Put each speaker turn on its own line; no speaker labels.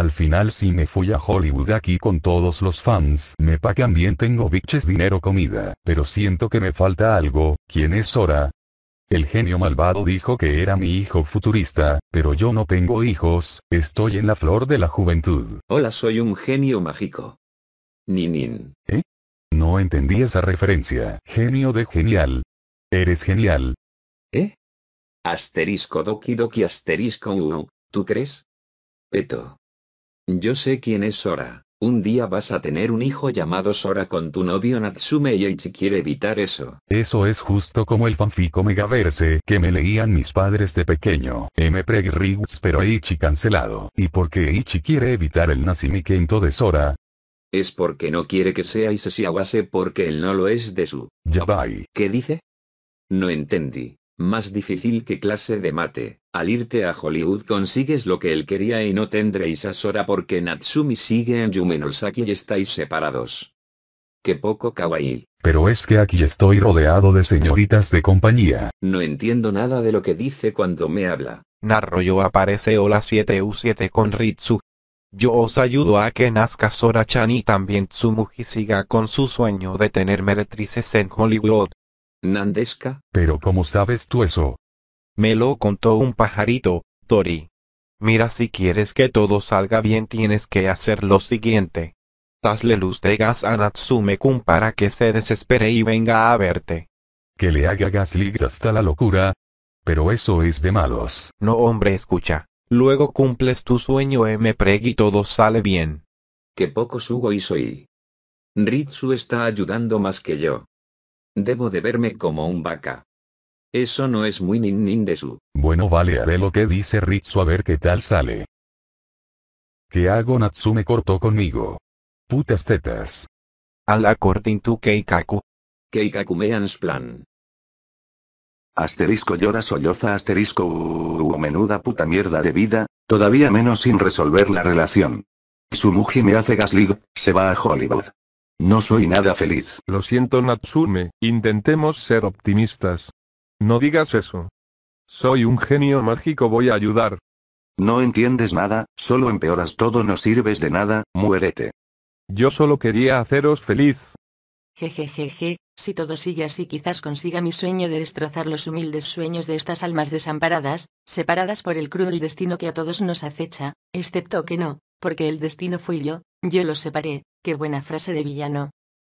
Al final si me fui a Hollywood aquí con todos los fans me pagan bien tengo biches dinero comida, pero siento que me falta algo, ¿quién es Sora? El genio malvado dijo que era mi hijo futurista, pero yo no tengo hijos, estoy en la flor de la juventud. Hola soy un genio mágico.
Ninin. ¿Eh? No entendí esa referencia. Genio de genial. Eres genial. ¿Eh? Asterisco doki doki asterisco uno ¿tú crees? Peto. Yo sé quién es Sora. Un día vas a tener un hijo llamado Sora con tu novio Natsume y Eichi quiere evitar eso.
Eso es justo como el fanfico megaverse que me leían mis padres de pequeño. M. Preg pero Eichi cancelado. ¿Y por qué Eichi quiere evitar el nacimiento de Sora? Es porque no quiere que sea Isesiawase
porque él no lo es de su. Yabai. ¿Qué dice? No entendí. Más difícil que clase de mate. Al irte a Hollywood consigues lo que él quería y no tendréis a Sora porque Natsumi sigue en Yumenosaki y estáis separados. Qué poco
kawaii. Pero es que aquí estoy rodeado de señoritas de compañía.
No entiendo nada de lo que dice cuando me habla. Narroyo aparece Hola 7U7 con Ritsu. Yo os ayudo a que nazca Sora-chan y también Tsumuji siga con su sueño de tener meretrices en Hollywood. ¿Nandeska? Pero ¿cómo sabes tú eso? Me lo contó un pajarito, Tori. Mira si quieres que todo salga bien tienes que hacer lo siguiente. Hazle luz de gas a Natsume-kun para que se desespere y venga a verte. Que le haga gas leaks hasta la locura. Pero eso es de malos. No hombre escucha. Luego cumples tu sueño eh, M. Preg y todo sale bien. Qué poco sugo y soy. Ritsu está ayudando
más que yo. Debo de verme como un vaca. Eso no es muy nin
nin de su. Bueno vale haré lo que dice Ritsu a ver qué tal sale. ¿Qué hago Natsume cortó conmigo? Putas tetas. Al according to
Keikaku. Keikaku means plan. Asterisco llora
solloza asterisco o menuda puta mierda de vida, todavía menos sin resolver la relación. Sumuji me hace gaslig, se va a Hollywood. No soy nada feliz. Lo siento Natsume, intentemos ser optimistas. No digas eso. Soy un genio mágico, voy a ayudar. No entiendes nada, solo empeoras todo, no sirves de nada, muérete. Yo solo quería haceros feliz. Jejejeje, si todo sigue así quizás consiga mi sueño de destrozar los humildes sueños de estas almas desamparadas, separadas por el cruel destino que a todos nos acecha, excepto que no, porque el destino fui yo, yo los separé, qué buena frase de villano.